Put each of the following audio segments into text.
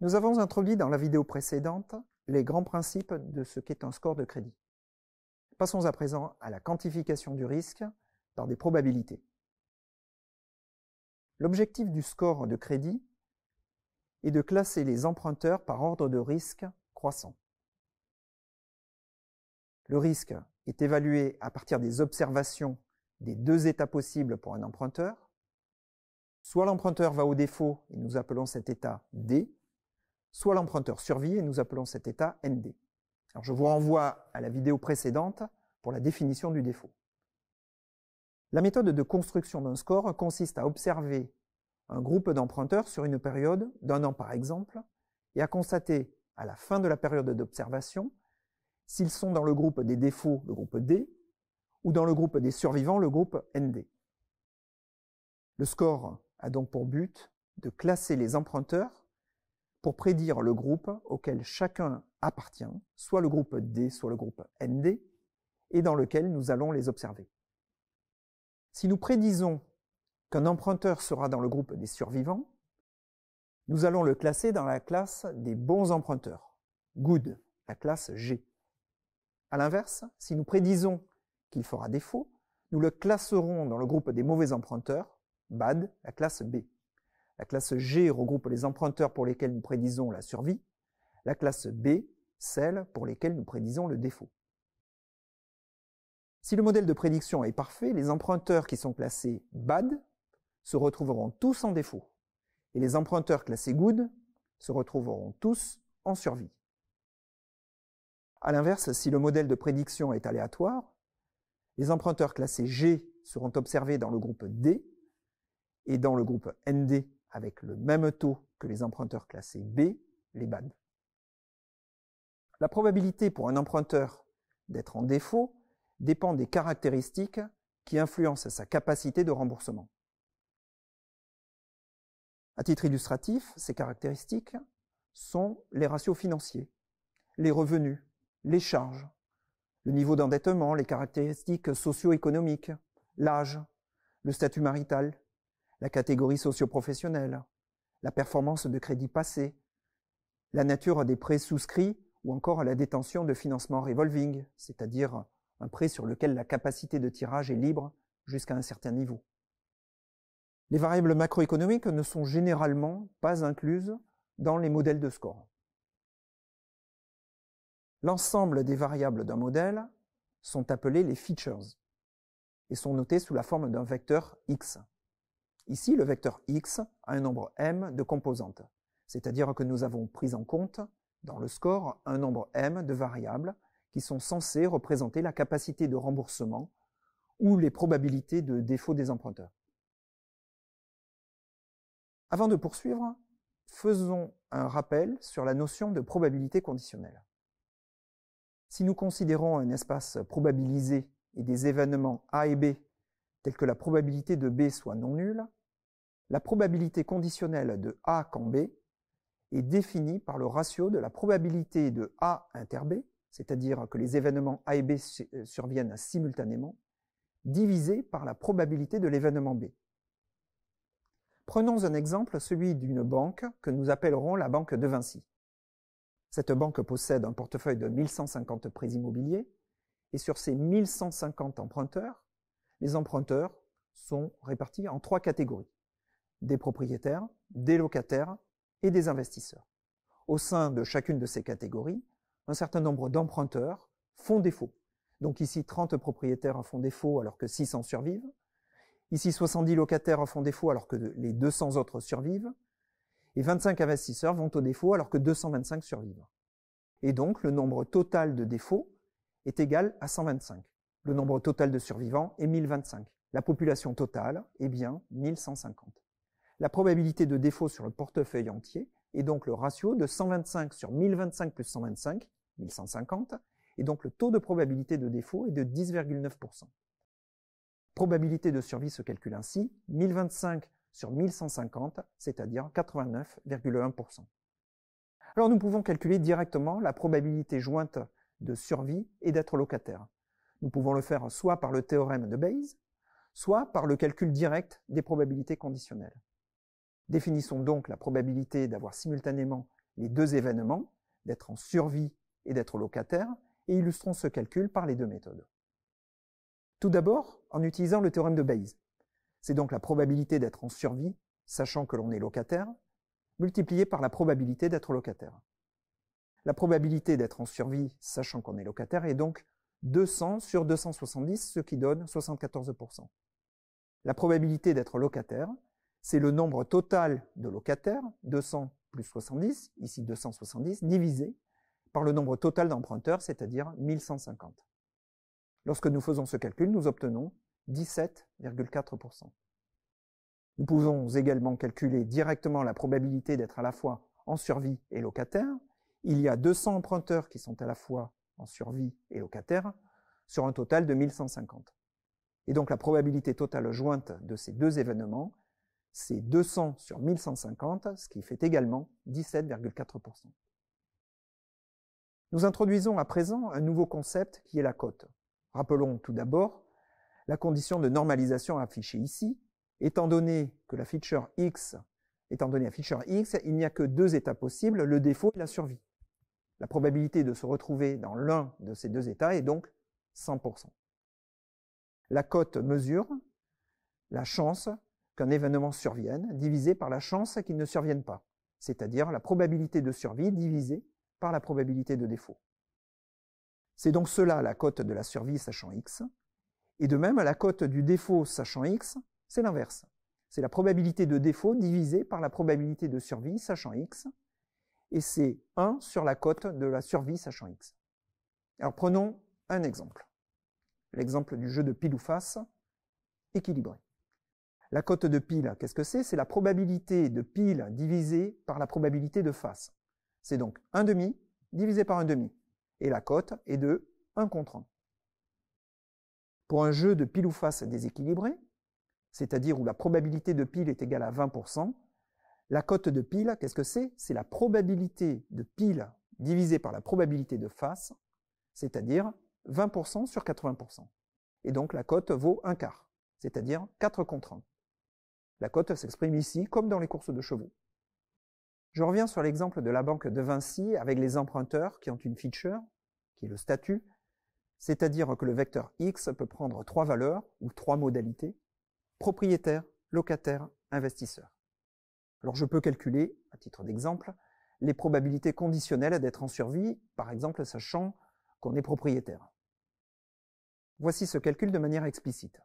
Nous avons introduit dans la vidéo précédente les grands principes de ce qu'est un score de crédit. Passons à présent à la quantification du risque par des probabilités. L'objectif du score de crédit est de classer les emprunteurs par ordre de risque croissant. Le risque est évalué à partir des observations des deux états possibles pour un emprunteur. Soit l'emprunteur va au défaut, et nous appelons cet état D, soit l'emprunteur survit, et nous appelons cet état ND. Alors je vous renvoie à la vidéo précédente pour la définition du défaut. La méthode de construction d'un score consiste à observer un groupe d'emprunteurs sur une période d'un an par exemple, et à constater à la fin de la période d'observation s'ils sont dans le groupe des défauts, le groupe D, ou dans le groupe des survivants, le groupe ND. Le score a donc pour but de classer les emprunteurs pour prédire le groupe auquel chacun appartient, soit le groupe D, soit le groupe ND, et dans lequel nous allons les observer. Si nous prédisons qu'un emprunteur sera dans le groupe des survivants, nous allons le classer dans la classe des bons emprunteurs, good, la classe G. À l'inverse, si nous prédisons qu'il fera défaut, nous le classerons dans le groupe des mauvais emprunteurs, bad, la classe B. La classe G regroupe les emprunteurs pour lesquels nous prédisons la survie. La classe B, celle pour lesquelles nous prédisons le défaut. Si le modèle de prédiction est parfait, les emprunteurs qui sont classés bad se retrouveront tous en défaut. Et les emprunteurs classés good se retrouveront tous en survie. A l'inverse, si le modèle de prédiction est aléatoire, les emprunteurs classés G seront observés dans le groupe D et dans le groupe ND avec le même taux que les emprunteurs classés B, les BAD. La probabilité pour un emprunteur d'être en défaut dépend des caractéristiques qui influencent sa capacité de remboursement. À titre illustratif, ces caractéristiques sont les ratios financiers, les revenus, les charges, le niveau d'endettement, les caractéristiques socio-économiques, l'âge, le statut marital, la catégorie socioprofessionnelle, la performance de crédit passé, la nature des prêts souscrits ou encore la détention de financement revolving, c'est-à-dire un prêt sur lequel la capacité de tirage est libre jusqu'à un certain niveau. Les variables macroéconomiques ne sont généralement pas incluses dans les modèles de score. L'ensemble des variables d'un modèle sont appelées les features et sont notées sous la forme d'un vecteur X. Ici, le vecteur x a un nombre m de composantes, c'est-à-dire que nous avons pris en compte, dans le score, un nombre m de variables qui sont censées représenter la capacité de remboursement ou les probabilités de défaut des emprunteurs. Avant de poursuivre, faisons un rappel sur la notion de probabilité conditionnelle. Si nous considérons un espace probabilisé et des événements A et B, tels que la probabilité de B soit non nulle, la probabilité conditionnelle de A quand B est définie par le ratio de la probabilité de A inter B, c'est-à-dire que les événements A et B euh, surviennent simultanément, divisé par la probabilité de l'événement B. Prenons un exemple, celui d'une banque que nous appellerons la banque de Vinci. Cette banque possède un portefeuille de 1150 prêts immobiliers et sur ces 1150 emprunteurs, les emprunteurs sont répartis en trois catégories des propriétaires, des locataires et des investisseurs. Au sein de chacune de ces catégories, un certain nombre d'emprunteurs font défaut. Donc ici, 30 propriétaires font défaut alors que 600 survivent. Ici, 70 locataires font défaut alors que les 200 autres survivent. Et 25 investisseurs vont au défaut alors que 225 survivent. Et donc, le nombre total de défauts est égal à 125. Le nombre total de survivants est 1025. La population totale est bien 1150 la probabilité de défaut sur le portefeuille entier est donc le ratio de 125 sur 1025 plus 125, 1150, et donc le taux de probabilité de défaut est de 10,9%. Probabilité de survie se calcule ainsi 1025 sur 1150, c'est-à-dire 89,1%. Alors nous pouvons calculer directement la probabilité jointe de survie et d'être locataire. Nous pouvons le faire soit par le théorème de Bayes, soit par le calcul direct des probabilités conditionnelles. Définissons donc la probabilité d'avoir simultanément les deux événements, d'être en survie et d'être locataire, et illustrons ce calcul par les deux méthodes. Tout d'abord, en utilisant le théorème de Bayes. C'est donc la probabilité d'être en survie, sachant que l'on est locataire, multipliée par la probabilité d'être locataire. La probabilité d'être en survie, sachant qu'on est locataire, est donc 200 sur 270, ce qui donne 74%. La probabilité d'être locataire, c'est le nombre total de locataires, 200 plus 70, ici 270, divisé par le nombre total d'emprunteurs, c'est-à-dire 1150. Lorsque nous faisons ce calcul, nous obtenons 17,4%. Nous pouvons également calculer directement la probabilité d'être à la fois en survie et locataire. Il y a 200 emprunteurs qui sont à la fois en survie et locataire sur un total de 1150. Et donc la probabilité totale jointe de ces deux événements c'est 200 sur 1150, ce qui fait également 17,4%. Nous introduisons à présent un nouveau concept qui est la cote. Rappelons tout d'abord la condition de normalisation affichée ici. Étant donné que la feature X, étant donné la feature X, il n'y a que deux états possibles, le défaut et la survie. La probabilité de se retrouver dans l'un de ces deux états est donc 100%. La cote mesure la chance qu'un événement survienne, divisé par la chance qu'il ne survienne pas, c'est-à-dire la probabilité de survie divisée par la probabilité de défaut. C'est donc cela la cote de la survie sachant x, et de même la cote du défaut sachant x, c'est l'inverse. C'est la probabilité de défaut divisée par la probabilité de survie sachant x, et c'est 1 sur la cote de la survie sachant x. Alors prenons un exemple. L'exemple du jeu de pile ou face, équilibré. La cote de pile, qu'est-ce que c'est C'est la probabilité de pile divisée par la probabilité de face. C'est donc 1 demi divisé par 1 demi. Et la cote est de 1 contre 1. Pour un jeu de pile ou face déséquilibré, c'est-à-dire où la probabilité de pile est égale à 20%, la cote de pile, qu'est-ce que c'est C'est la probabilité de pile divisée par la probabilité de face, c'est-à-dire 20% sur 80%. Et donc la cote vaut un quart, c'est-à-dire 4 contre 1. La cote s'exprime ici comme dans les courses de chevaux. Je reviens sur l'exemple de la banque de Vinci avec les emprunteurs qui ont une feature, qui est le statut, c'est-à-dire que le vecteur X peut prendre trois valeurs ou trois modalités, propriétaire, locataire, investisseur. Alors je peux calculer, à titre d'exemple, les probabilités conditionnelles d'être en survie, par exemple sachant qu'on est propriétaire. Voici ce calcul de manière explicite.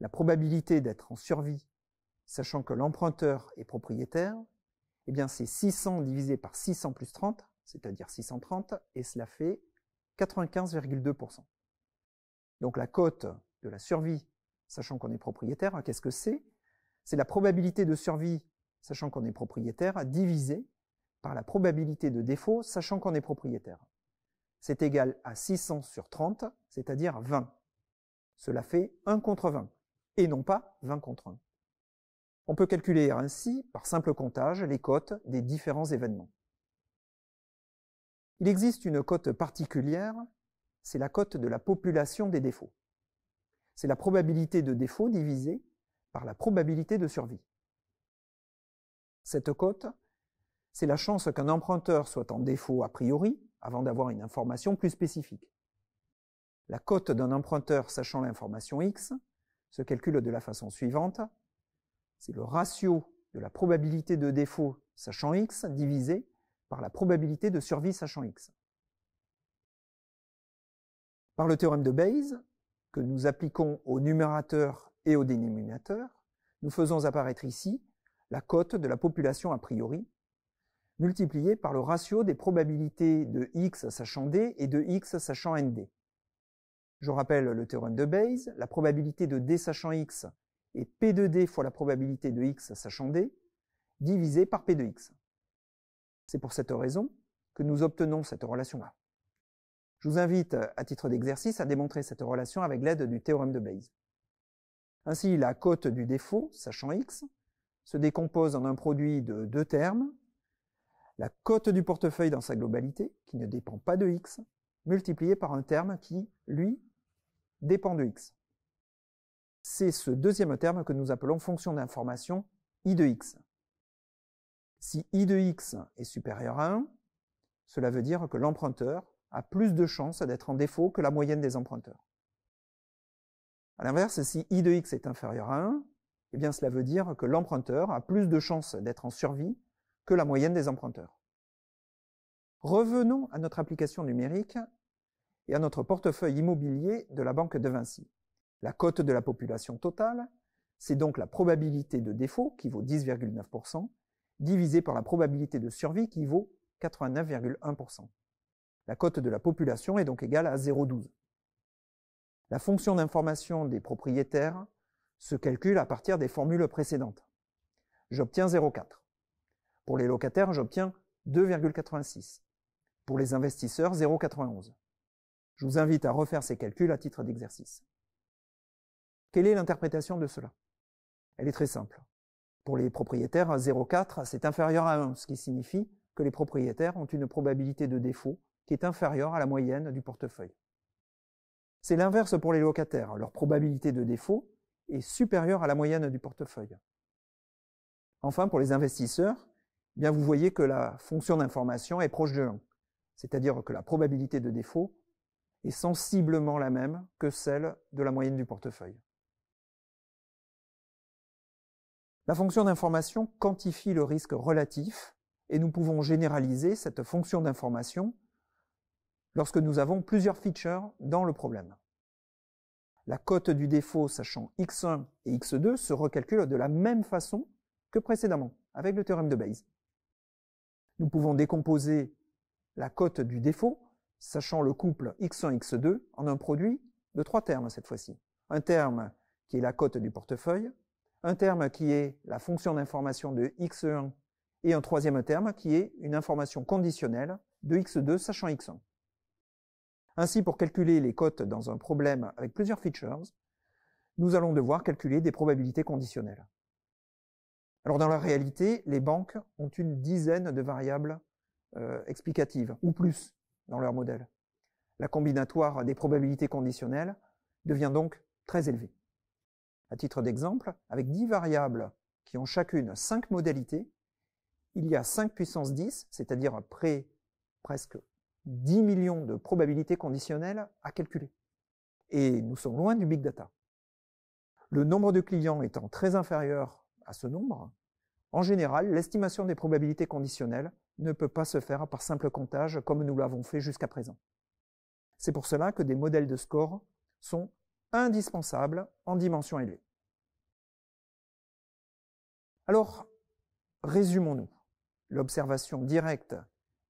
La probabilité d'être en survie sachant que l'emprunteur est propriétaire, eh bien c'est 600 divisé par 600 plus 30, c'est-à-dire 630, et cela fait 95,2%. Donc la cote de la survie, sachant qu'on est propriétaire, hein, qu'est-ce que c'est C'est la probabilité de survie, sachant qu'on est propriétaire, divisée par la probabilité de défaut, sachant qu'on est propriétaire. C'est égal à 600 sur 30, c'est-à-dire 20. Cela fait 1 contre 20, et non pas 20 contre 1. On peut calculer ainsi, par simple comptage, les cotes des différents événements. Il existe une cote particulière, c'est la cote de la population des défauts. C'est la probabilité de défaut divisée par la probabilité de survie. Cette cote, c'est la chance qu'un emprunteur soit en défaut a priori avant d'avoir une information plus spécifique. La cote d'un emprunteur sachant l'information X se calcule de la façon suivante c'est le ratio de la probabilité de défaut sachant x divisé par la probabilité de survie sachant x. Par le théorème de Bayes, que nous appliquons au numérateur et au dénominateur, nous faisons apparaître ici la cote de la population a priori, multipliée par le ratio des probabilités de x sachant d et de x sachant nd. Je rappelle le théorème de Bayes, la probabilité de d sachant x et P de D fois la probabilité de X sachant D, divisé par P de X. C'est pour cette raison que nous obtenons cette relation-là. Je vous invite, à titre d'exercice, à démontrer cette relation avec l'aide du théorème de Bayes. Ainsi, la cote du défaut, sachant X, se décompose en un produit de deux termes, la cote du portefeuille dans sa globalité, qui ne dépend pas de X, multipliée par un terme qui, lui, dépend de X. C'est ce deuxième terme que nous appelons fonction d'information i de x. Si i de x est supérieur à 1, cela veut dire que l'emprunteur a plus de chances d'être en défaut que la moyenne des emprunteurs. A l'inverse, si i de x est inférieur à 1, eh bien cela veut dire que l'emprunteur a plus de chances d'être en survie que la moyenne des emprunteurs. Revenons à notre application numérique et à notre portefeuille immobilier de la Banque de Vinci. La cote de la population totale, c'est donc la probabilité de défaut qui vaut 10,9% divisée par la probabilité de survie qui vaut 89,1%. La cote de la population est donc égale à 0,12. La fonction d'information des propriétaires se calcule à partir des formules précédentes. J'obtiens 0,4. Pour les locataires, j'obtiens 2,86. Pour les investisseurs, 0,91. Je vous invite à refaire ces calculs à titre d'exercice. Quelle est l'interprétation de cela Elle est très simple. Pour les propriétaires, 0,4, c'est inférieur à 1, ce qui signifie que les propriétaires ont une probabilité de défaut qui est inférieure à la moyenne du portefeuille. C'est l'inverse pour les locataires. Leur probabilité de défaut est supérieure à la moyenne du portefeuille. Enfin, pour les investisseurs, eh bien vous voyez que la fonction d'information est proche de 1, c'est-à-dire que la probabilité de défaut est sensiblement la même que celle de la moyenne du portefeuille. La fonction d'information quantifie le risque relatif et nous pouvons généraliser cette fonction d'information lorsque nous avons plusieurs features dans le problème. La cote du défaut sachant x1 et x2 se recalcule de la même façon que précédemment avec le théorème de Bayes. Nous pouvons décomposer la cote du défaut sachant le couple x1 x2 en un produit de trois termes cette fois-ci. Un terme qui est la cote du portefeuille, un terme qui est la fonction d'information de x1 et un troisième terme qui est une information conditionnelle de x2 sachant x1. Ainsi, pour calculer les cotes dans un problème avec plusieurs features, nous allons devoir calculer des probabilités conditionnelles. Alors dans la réalité, les banques ont une dizaine de variables euh, explicatives, ou plus, dans leur modèle. La combinatoire des probabilités conditionnelles devient donc très élevée. À titre d'exemple, avec 10 variables qui ont chacune 5 modalités, il y a 5 puissance 10, c'est-à-dire presque 10 millions de probabilités conditionnelles à calculer. Et nous sommes loin du big data. Le nombre de clients étant très inférieur à ce nombre, en général, l'estimation des probabilités conditionnelles ne peut pas se faire par simple comptage comme nous l'avons fait jusqu'à présent. C'est pour cela que des modèles de score sont indispensable en dimension élevée. Alors, résumons-nous. L'observation directe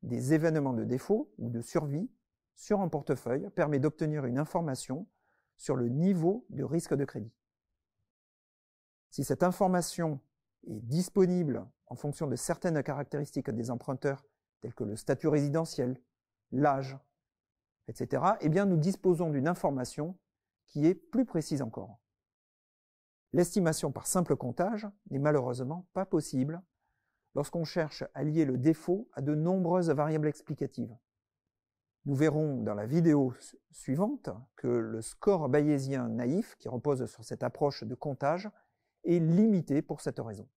des événements de défaut ou de survie sur un portefeuille permet d'obtenir une information sur le niveau de risque de crédit. Si cette information est disponible en fonction de certaines caractéristiques des emprunteurs, telles que le statut résidentiel, l'âge, etc., eh bien nous disposons d'une information qui est plus précise encore. L'estimation par simple comptage n'est malheureusement pas possible lorsqu'on cherche à lier le défaut à de nombreuses variables explicatives. Nous verrons dans la vidéo suivante que le score bayésien naïf qui repose sur cette approche de comptage est limité pour cette raison.